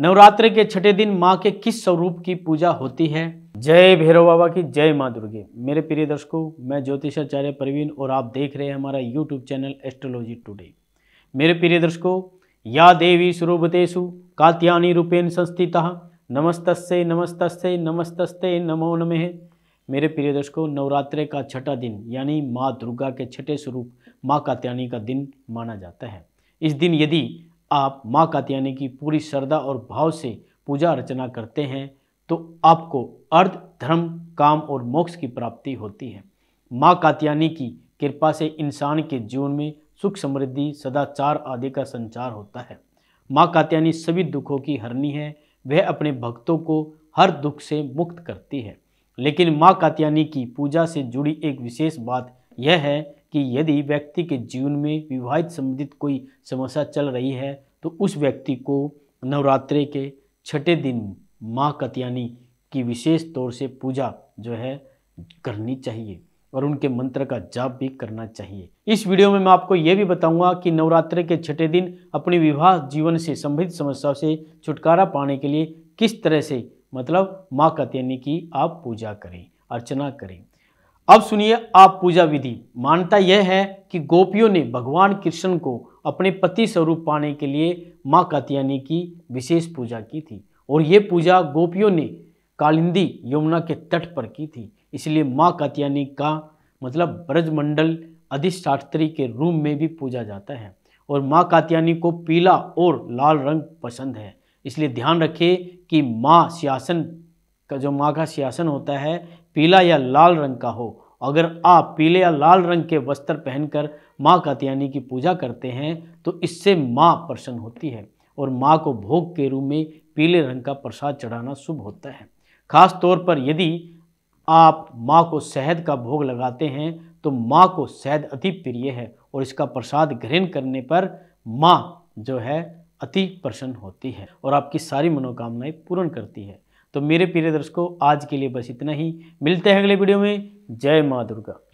नवरात्र के छठे दिन माँ के किस स्वरूप की पूजा होती है जय भैरव बाबा की जय माँ दुर्गे मेरे प्रिय दर्शकों मैं ज्योतिषाचार्य प्रवीण और आप देख रहे हैं हमारा यूट्यूब चैनल एस्ट्रोलॉजी टुडे मेरे प्रिय दर्शकों या देवी सुरोभतेषु कात्यानी रूपेण संस्थित नमस्तस्य नमस्तस्य नमस्त नमो नमः मेरे प्रिय दर्शकों नवरात्रे का छठा दिन यानी माँ दुर्गा के छठे स्वरूप माँ कात्यानी का दिन माना जाता है इस दिन यदि आप माँ कात्यायनी की पूरी श्रद्धा और भाव से पूजा अर्चना करते हैं तो आपको अर्थ धर्म काम और मोक्ष की प्राप्ति होती है माँ कात्यायनी की कृपा से इंसान के जीवन में सुख समृद्धि सदाचार आदि का संचार होता है माँ कात्यायनी सभी दुखों की हरनी है वह अपने भक्तों को हर दुख से मुक्त करती है लेकिन माँ कात्यायनी की पूजा से जुड़ी एक विशेष बात यह है कि यदि व्यक्ति के जीवन में विवाहित संबंधित कोई समस्या चल रही है तो उस व्यक्ति को नवरात्रे के छठे दिन माँ कत्यानी की विशेष तौर से पूजा जो है करनी चाहिए और उनके मंत्र का जाप भी करना चाहिए इस वीडियो में मैं आपको यह भी बताऊंगा कि नवरात्रे के छठे दिन अपने विवाह जीवन से संबंधित समस्याओं से छुटकारा पाने के लिए किस तरह से मतलब माँ कत्यानी की आप पूजा करें अर्चना करें अब सुनिए आप पूजा विधि मान्यता यह है कि गोपियों ने भगवान कृष्ण को अपने पति स्वरूप पाने के लिए माँ कात्यायनी की विशेष पूजा की थी और ये पूजा गोपियों ने कालिंदी यमुना के तट पर की थी इसलिए माँ कात्यायनी का मतलब ब्रजमंडल अधिष्ठात्री के रूप में भी पूजा जाता है और माँ कात्यायनी को पीला और लाल रंग पसंद है इसलिए ध्यान रखें कि माँ सियासन का जो माँ का सियासन होता है पीला या लाल रंग का हो अगर आप पीले या लाल रंग के वस्त्र पहनकर माँ कात्यायनी की पूजा करते हैं तो इससे माँ प्रसन्न होती है और माँ को भोग के रूप में पीले रंग का प्रसाद चढ़ाना शुभ होता है खास तौर पर यदि आप माँ को शहद का भोग लगाते हैं तो माँ को शहद अति प्रिय है और इसका प्रसाद ग्रहण करने पर माँ जो है अति प्रसन्न होती है और आपकी सारी मनोकामनाएं पूर्ण करती है तो मेरे प्रिय दर्शकों आज के लिए बस इतना ही मिलते हैं अगले वीडियो में जय माँ दुर्गा